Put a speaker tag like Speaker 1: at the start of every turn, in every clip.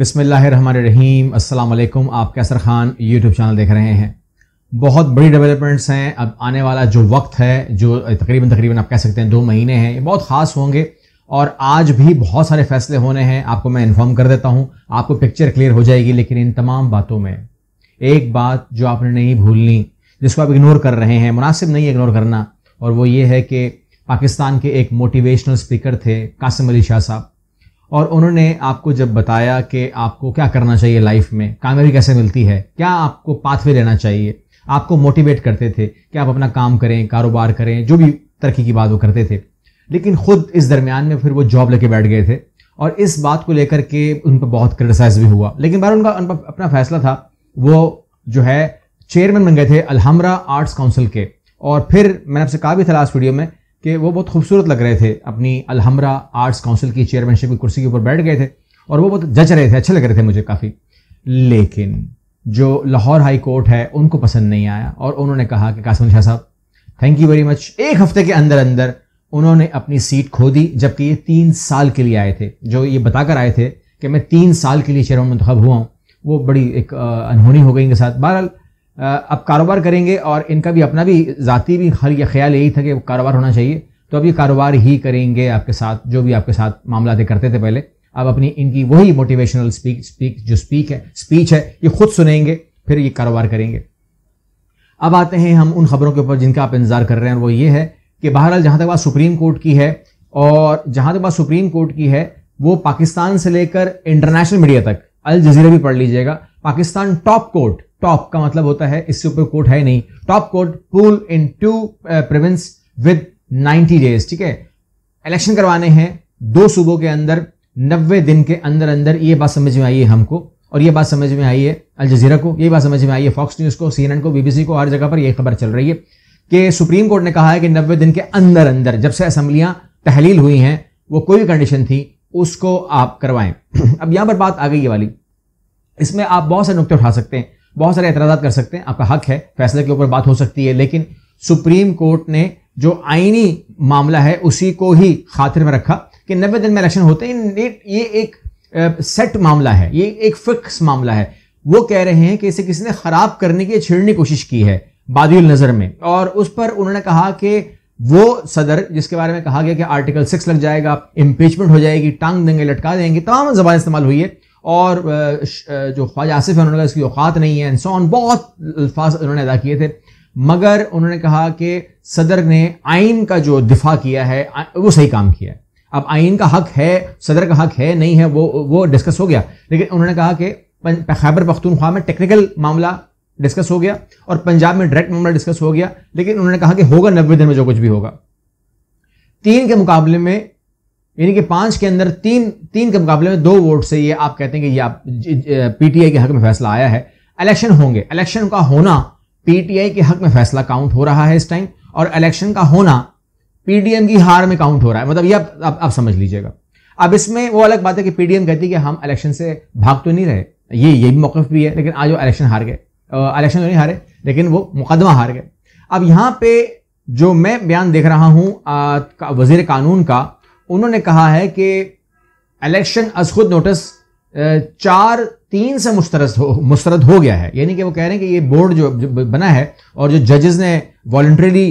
Speaker 1: बिसमीम असलकुम आप कैसर ख़ान यूट्यूब चैनल देख रहे हैं बहुत बड़ी डेवलपमेंट्स हैं अब आने वाला जो वक्त है जो तकरीबन तकरीबन आप कह सकते हैं दो महीने हैं ये बहुत ख़ास होंगे और आज भी बहुत सारे फैसले होने हैं आपको मैं इन्फॉर्म कर देता हूँ आपको पिक्चर क्लियर हो जाएगी लेकिन इन तमाम बातों में एक बात जो आपने नहीं भूलनी जिसको आप इग्नोर कर रहे हैं मुनासिब नहीं इग्नोर करना और वो ये है कि पाकिस्तान के एक मोटिवेशनल स्पीकर थे कासिम अली शाह साहब और उन्होंने आपको जब बताया कि आपको क्या करना चाहिए लाइफ में कामयाबी कैसे मिलती है क्या आपको पाथवे लेना चाहिए आपको मोटिवेट करते थे कि आप अपना काम करें कारोबार करें जो भी तरक्की की बात वो करते थे लेकिन खुद इस दरमियान में फिर वो जॉब लेके बैठ गए थे और इस बात को लेकर के उन पर बहुत क्रिटिसाइज भी हुआ लेकिन बार उनका अपना फैसला था वो जो है चेयरमैन बन गए थे अलहमरा आर्ट्स काउंसिल के और फिर मैंने आपसे कहा भी था लास्ट वीडियो में कि वो बहुत खूबसूरत लग रहे थे अपनी अलहमरा आर्ट्स काउंसिल की चेयरमैनशिप की कुर्सी के ऊपर बैठ गए थे और वो बहुत जच रहे थे अच्छे लग रहे थे मुझे काफ़ी लेकिन जो लाहौर हाई कोर्ट है उनको पसंद नहीं आया और उन्होंने कहा कि कासम शाह साहब थैंक यू वेरी मच एक हफ्ते के अंदर अंदर उन्होंने अपनी सीट खो दी जबकि ये तीन साल के लिए आए थे जो ये बताकर आए थे कि मैं तीन साल के लिए चेयरमैन मंतखब हुआ हूँ वो बड़ी एक अनहोनी हो गई इनके साथ बहरहाल अब कारोबार करेंगे और इनका भी अपना भी ज़ाती भी हल या ख्याल यही था कि कारोबार होना चाहिए तो अब ये कारोबार ही करेंगे आपके साथ जो भी आपके साथ मामला करते थे पहले अब अपनी इनकी वही मोटिवेशनल स्पीक स्पीक जो स्पीक है स्पीच है ये खुद सुनेंगे फिर ये कारोबार करेंगे अब आते हैं हम उन खबरों के ऊपर जिनका आप इंतज़ार कर रहे हैं और वो ये है कि बहरहाल जहां तक बात सुप्रीम कोर्ट की है और जहां तक बात सुप्रीम कोर्ट की है वो पाकिस्तान से लेकर इंटरनेशनल मीडिया तक अल जजीरा भी पढ़ लीजिएगा पाकिस्तान टॉप कोर्ट टॉप का मतलब होता है इससे ऊपर कोर्ट है नहीं top court poll in two province with 90 days ठीक है इलेक्शन करवाने हैं दो सूबों के अंदर नब्बे दिन के अंदर अंदर ये बात समझ में आई है हमको और ये बात समझ में आई है अल जजीरा को ये बात समझ में आई है फॉक्स न्यूज़ को सी को बीबीसी को हर जगह पर ये खबर चल रही है कि सुप्रीम कोर्ट ने कहा है कि नब्बे दिन के अंदर अंदर जब से असम्बलियाँ तहलील हुई हैं वो कोई भी कंडीशन थी उसको आप करवाएं अब यहां पर बात आ गई वाली इसमें आप बहुत सारे नुकते उठा सकते हैं बहुत सारे एतराज कर सकते हैं आपका हक है फैसले के ऊपर बात हो सकती है लेकिन सुप्रीम कोर्ट ने जो आईनी मामला है उसी को ही खातिर में रखा कि नब्बे दिन में इलेक्शन होते हैं ये एक सेट मामला है ये एक फिक्स मामला है वो कह रहे हैं कि इसे किसी ने खराब करने की छेड़ने की कोशिश की है बादल नज़र में और उस पर उन्होंने कहा कि वो सदर जिसके बारे में कहा गया कि आर्टिकल सिक्स लग जाएगा इम्पीचमेंट हो जाएगी टांग देंगे लटका देंगे तमाम जबान इस्तेमाल हुई है और जो ख्वाजा आसिफ है उन्होंने कहा इसकी औकात नहीं है इंसान बहुत अल्फाज उन्होंने अदा किए थे मगर उन्होंने कहा कि सदर ने आइन का जो दिफा किया है वो सही काम किया है अब आइन का हक है सदर का हक है नहीं है वो वो डिस्कस हो गया लेकिन उन्होंने कहा कि खैबर पख्तूनख्वा में टेक्निकल मामला डिस्कस हो गया और पंजाब में डायरेक्ट मामला डिस्कस हो गया लेकिन उन्होंने कहा कि होगा नब्बे दिन में जो कुछ भी होगा तीन के मुकाबले में यानी कि पांच के अंदर तीन तीन के मुकाबले में दो वोट से ये आप कहते हैं कि ये आप पीटीआई के हक में फैसला आया है इलेक्शन होंगे इलेक्शन का होना पीटीआई के हक में फैसला काउंट हो रहा है इस टाइम और इलेक्शन का होना पीडीएम की हार में काउंट हो रहा है मतलब ये आप, आप, आप समझ लीजिएगा अब इसमें वो अलग बात है कि पीडीएम कहती है कि हम इलेक्शन से भाग तो नहीं रहे ये ये भी मौकफ भी है लेकिन आज वो इलेक्शन हार गए इलेक्शन तो नहीं हारे लेकिन वो मुकदमा हार गए अब यहाँ पे जो मैं बयान देख रहा हूँ का, वजीर कानून का उन्होंने कहा है कि इलेक्शन अज खुद नोटिस चार तीन से मुस्तरद हो मुस्तरद हो गया है यानी कि वो कह रहे हैं कि ये बोर्ड जो, बना है और जो जजेस ने वॉल्ट्रली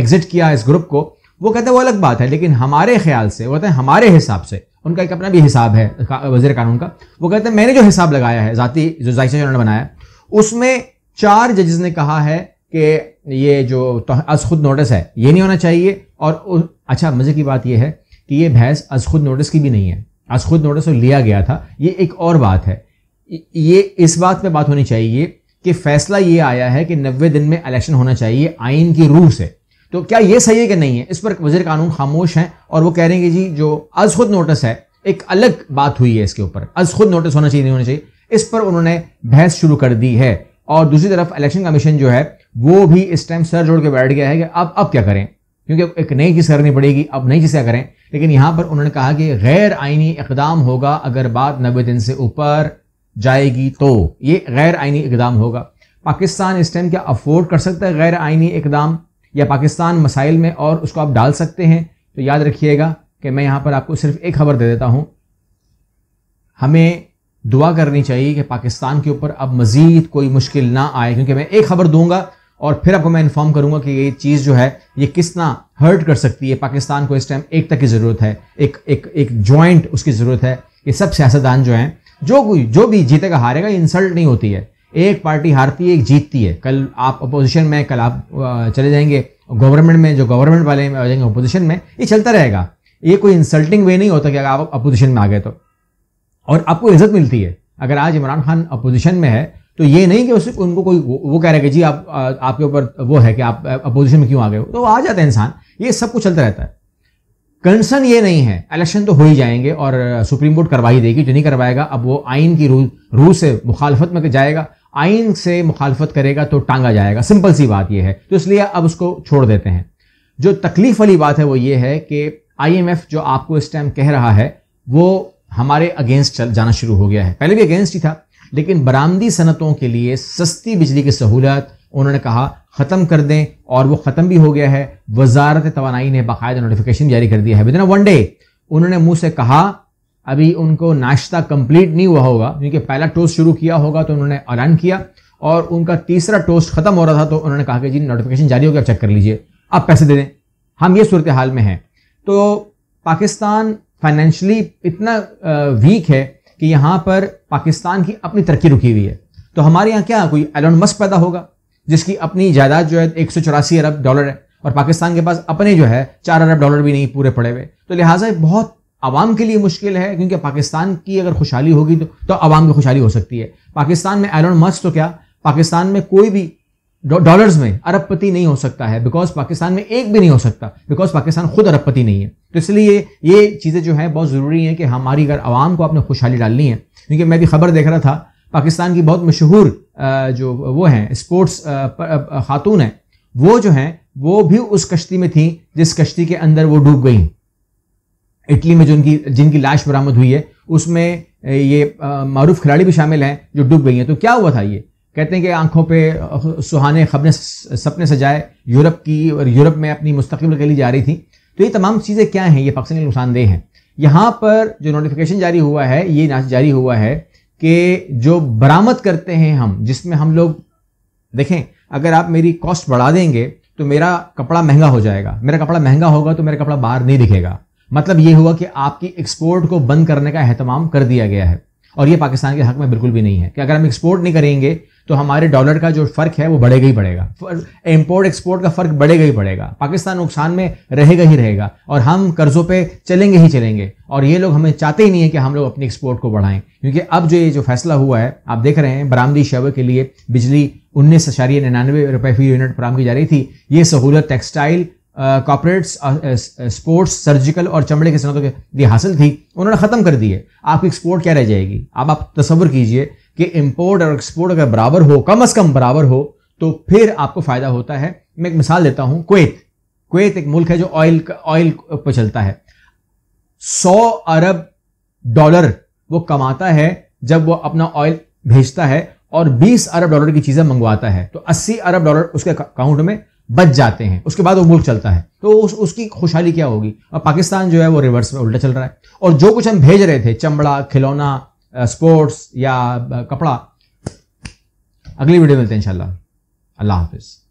Speaker 1: एग्जिट किया इस ग्रुप को वो कहते हैं वो अलग बात है लेकिन हमारे ख्याल से वो कहते हैं हमारे हिसाब से उनका एक अपना भी हिसाब है वजीर कानून का वो कहते हैं मैंने जो हिसाब लगाया है ज़ाती जो जायसे उन्होंने बनाया उसमें चार जजेस ने कहा है कि ये जो तो अज खुद नोटिस है ये नहीं होना चाहिए और अच्छा मज़े की बात यह है कि ये बहस अज खुद नोटिस की भी नहीं है अज खुद नोटिस तो लिया गया था ये एक और बात है ये इस बात पे बात होनी चाहिए कि फैसला ये आया है कि नब्बे दिन में इलेक्शन होना चाहिए आइन की रूह से तो क्या ये सही है कि नहीं है इस पर वजीर कानून खामोश हैं और वो कह रहे हैं कि जी जो अज खुद नोटिस है एक अलग बात हुई है इसके ऊपर अज खुद नोटिस होना चाहिए नहीं होना चाहिए इस पर उन्होंने बहस शुरू कर दी है और दूसरी तरफ इलेक्शन कमीशन जो है वो भी इस टाइम सर जोड़ के बैठ गया है कि अब अब क्या करें क्योंकि एक नई चीज़ करनी पड़ेगी अब नई चीज़ें करें लेकिन यहां पर उन्होंने कहा कि गैर आइनी इकदाम होगा अगर बात नबे दिन से ऊपर जाएगी तो ये गैर आइनी इकदाम होगा पाकिस्तान इस टाइम क्या अफोर्ड कर सकता है गैर आइनी इकदाम या पाकिस्तान मसाइल में और उसको आप डाल सकते हैं तो याद रखिएगा कि मैं यहां पर आपको सिर्फ एक खबर दे देता हूं हमें दुआ करनी चाहिए कि पाकिस्तान के ऊपर अब मज़ीद कोई मुश्किल ना आए क्योंकि मैं एक खबर दूंगा और फिर आपको मैं इन्फॉर्म करूंगा कि ये चीज़ जो है ये कितना हर्ट कर सकती है पाकिस्तान को इस टाइम एकता की ज़रूरत है एक एक एक जॉइंट उसकी ज़रूरत है ये सब सियासतदान जो हैं जो कोई जो भी जीतेगा हारेगा इंसल्ट नहीं होती है एक पार्टी हारती है एक जीतती है कल आप अपोजिशन में कल आप चले जाएंगे गवर्नमेंट में जो गवर्नमेंट वाले में आ जाएंगे अपोजिशन में ये चलता रहेगा ये कोई इंसल्टिंग वे नहीं होता कि अगर आप अपोजिशन में आ गए तो और आपको इज्जत मिलती है अगर आज इमरान खान अपोजिशन में है तो ये नहीं कि उसे उनको कोई वो कह रहे कि जी आप आ, आपके ऊपर वो है कि आप अपोजिशन में क्यों आ गए हो तो आ जाता है इंसान ये सब कुछ चलता रहता है कंसर्न ये नहीं है इलेक्शन तो हो ही जाएंगे और सुप्रीम कोर्ट करवाई देगी जो नहीं करवाएगा अब वो आइन की रूल रूल से मुखालफत में जाएगा आइन से मुखालफत करेगा तो टांगा जाएगा सिंपल सी बात यह है तो इसलिए अब उसको छोड़ देते हैं जो तकलीफ वाली बात है वो ये है कि आईएमएफ जो आपको इस टाइम कह रहा है वो हमारे अगेंस्ट जाना शुरू हो गया है पहले भी अगेंस्ट ही था लेकिन बरामदी सनतों के लिए सस्ती बिजली की सहूलत उन्होंने कहा ख़त्म कर दें और वो ख़त्म भी हो गया है वजारत तोानाई ने बाकायदा नोटिफिकेशन जारी कर दिया है विदिन वन डे उन्होंने मुंह से कहा अभी उनको नाश्ता कंप्लीट नहीं हुआ होगा क्योंकि पहला टोस्ट शुरू किया होगा तो उन्होंने ऐलान किया और उनका तीसरा टोस्ट ख़त्म हो रहा था तो उन्होंने कहा कि जी नोटिफिकेशन जारी हो गया चेक कर लीजिए आप पैसे दे दें हम ये सूरत हाल में हैं तो पाकिस्तान फाइनेंशली इतना वीक है कि यहाँ पर पाकिस्तान की अपनी तरक्की रुकी हुई है तो हमारे यहाँ क्या कोई एलोन मस्क पैदा होगा जिसकी अपनी जायदाद जो है एक अरब डॉलर है और पाकिस्तान के पास अपने जो है चार अरब डॉलर भी नहीं पूरे पड़े हुए तो लिहाजा बहुत आवाम के लिए मुश्किल है क्योंकि पाकिस्तान की अगर खुशहाली होगी तो, तो आवाम की खुशहाली हो सकती है पाकिस्तान में एलोन मस्क तो क्या पाकिस्तान में कोई भी डॉलर्स में अरबपति नहीं हो सकता है बिकॉज पाकिस्तान में एक भी नहीं हो सकता बिकॉज पाकिस्तान खुद अरबपति नहीं है तो इसलिए ये चीज़ें जो है बहुत ज़रूरी हैं कि हमारी अगर आवाम को आपने खुशहाली डालनी है क्योंकि मैं भी खबर देख रहा था पाकिस्तान की बहुत मशहूर जो वो हैं स्पोर्ट्स खातून हैं वो जो हैं वो भी उस कश्ती में थी जिस कश्ती के अंदर वो डूब गई इटली में जो उनकी जिनकी लाश बरामद हुई है उसमें ये मरूफ खिलाड़ी भी शामिल हैं जो डूब गई हैं तो क्या हुआ था ये कहते हैं कि आंखों पे सुहाने खबरें सपने सजाए यूरोप की और यूरोप में अपनी मुस्तकिल के लिए जा रही थी तो ये तमाम चीज़ें क्या हैं ये पाकिस्तानी नुकसानदेह हैं यहाँ पर जो नोटिफिकेशन जारी हुआ है ये नाच जारी हुआ है कि जो बरामद करते हैं हम जिसमें हम लोग देखें अगर आप मेरी कॉस्ट बढ़ा देंगे तो मेरा कपड़ा महंगा हो जाएगा मेरा कपड़ा महंगा होगा तो मेरा कपड़ा बाहर नहीं दिखेगा मतलब ये हुआ कि आपकी एक्सपोर्ट को बंद करने का अहतमाम कर दिया गया है और ये पाकिस्तान के हक में बिल्कुल भी नहीं है कि अगर हम एक्सपोर्ट नहीं करेंगे तो हमारे डॉलर का जो फर्क है वो बढ़ेगा ही बढ़ेगा इम्पोर्ट एक्सपोर्ट का फर्क बढ़ेगा ही बढ़ेगा पाकिस्तान नुकसान में रहेगा ही रहेगा और हम कर्जों पे चलेंगे ही चलेंगे और ये लोग हमें चाहते ही नहीं है कि हम लोग अपनी एक्सपोर्ट को बढ़ाएं क्योंकि अब जो ये जो फैसला हुआ है आप देख रहे हैं बरामदी शव के लिए बिजली उन्नीस अशारिया निन्यानवे रुपये फी यूनिट फराम की जा रही थी ये सहूलत टेक्सटाइल कॉपोरेट्स स्पोर्ट्स सर्जिकल और चमड़े की सनतों के लिए हासिल थी उन्होंने ख़त्म कर दिए आपकी एक्सपोर्ट क्या रह जाएगी आप आप तस्वुर कीजिए कि इंपोर्ट और एक्सपोर्ट अगर बराबर हो कम अज कम बराबर हो तो फिर आपको फायदा होता है मैं एक मिसाल देता हूं क्वेत क्वेत एक मुल्क है जो ऑयल ऑयल पर चलता है सौ अरब डॉलर वो कमाता है जब वो अपना ऑयल भेजता है और 20 अरब डॉलर की चीजें मंगवाता है तो 80 अरब डॉलर उसके अकाउंट में बच जाते हैं उसके बाद वो मुल्क चलता है तो उस उसकी खुशहाली क्या होगी और पाकिस्तान जो है वो रिवर्स में उल्टा चल रहा है और जो कुछ हम भेज रहे थे चमड़ा खिलौना स्पोर्ट्स uh, या uh, कपड़ा अगली वीडियो मिलते हैं इंशाल्लाह अल्लाह हाफिज़